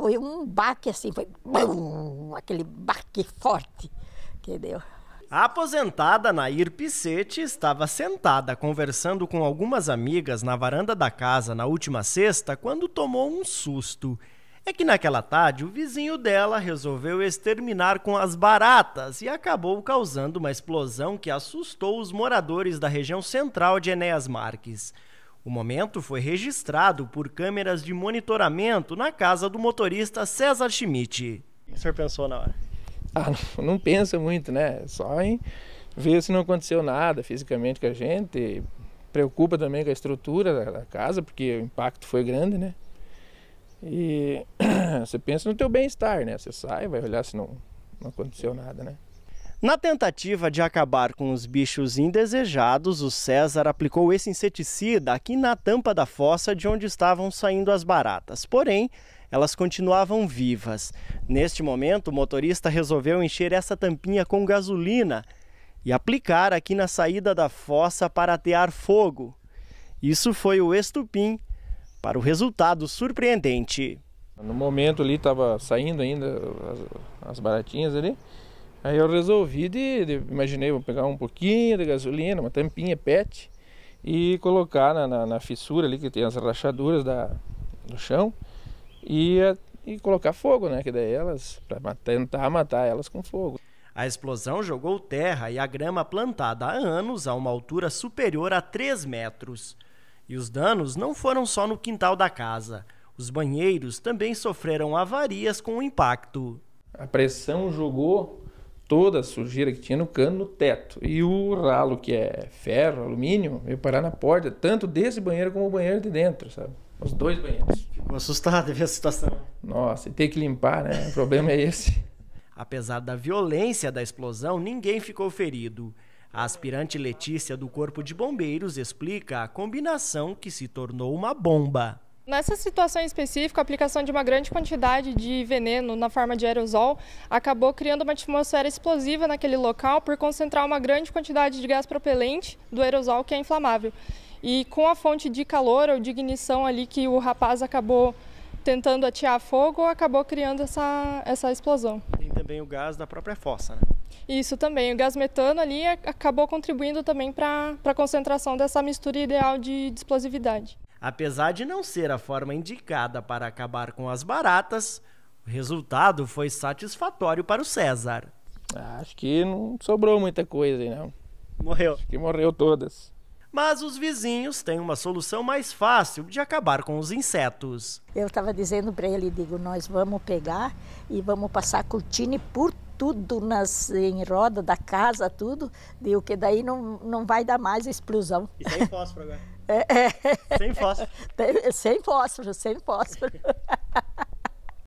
foi um baque assim, foi bum, aquele baque forte que deu. A aposentada Nair Picete estava sentada conversando com algumas amigas na varanda da casa na última sexta quando tomou um susto. É que naquela tarde o vizinho dela resolveu exterminar com as baratas e acabou causando uma explosão que assustou os moradores da região central de Enéas Marques. O momento foi registrado por câmeras de monitoramento na casa do motorista César Schmidt. O que o senhor pensou na hora? Ah, não, não pensa muito, né? Só em ver se não aconteceu nada fisicamente com a gente. Preocupa também com a estrutura da, da casa, porque o impacto foi grande, né? E você pensa no teu bem-estar, né? Você sai, vai olhar se não, não aconteceu nada, né? Na tentativa de acabar com os bichos indesejados, o César aplicou esse inseticida aqui na tampa da fossa de onde estavam saindo as baratas. Porém, elas continuavam vivas. Neste momento, o motorista resolveu encher essa tampinha com gasolina e aplicar aqui na saída da fossa para atear fogo. Isso foi o estupim para o resultado surpreendente. No momento ali estava saindo ainda as, as baratinhas ali. Aí eu resolvi de, de, imaginei, vou pegar um pouquinho de gasolina, uma tampinha PET e colocar na, na, na fissura ali que tem as rachaduras da, do chão e, e colocar fogo, né? Que daí elas, para tentar matar elas com fogo. A explosão jogou terra e a grama plantada há anos a uma altura superior a 3 metros. E os danos não foram só no quintal da casa. Os banheiros também sofreram avarias com o impacto. A pressão jogou toda a sujeira que tinha no cano no teto. E o ralo, que é ferro, alumínio, veio parar na porta, tanto desse banheiro como o banheiro de dentro, sabe? Os dois banheiros. Ficou assustado ver a situação. Nossa, e que limpar, né? O problema é esse. Apesar da violência da explosão, ninguém ficou ferido. A aspirante Letícia do Corpo de Bombeiros explica a combinação que se tornou uma bomba. Nessa situação específica, a aplicação de uma grande quantidade de veneno na forma de aerosol acabou criando uma atmosfera explosiva naquele local por concentrar uma grande quantidade de gás propelente do aerosol que é inflamável. E com a fonte de calor ou de ignição ali que o rapaz acabou tentando atear fogo, acabou criando essa, essa explosão. Tem também o gás da própria fossa, né? Isso também. O gás metano ali acabou contribuindo também para a concentração dessa mistura ideal de explosividade. Apesar de não ser a forma indicada para acabar com as baratas, o resultado foi satisfatório para o César. Ah, acho que não sobrou muita coisa, não. Morreu. Acho que morreu todas. Mas os vizinhos têm uma solução mais fácil de acabar com os insetos. Eu estava dizendo para ele, digo, nós vamos pegar e vamos passar cortine por tudo nas, em roda da casa, tudo, o que daí não, não vai dar mais explosão. E sem fósforo agora. É, é. Sem fósforo. Sem fósforo, sem fósforo.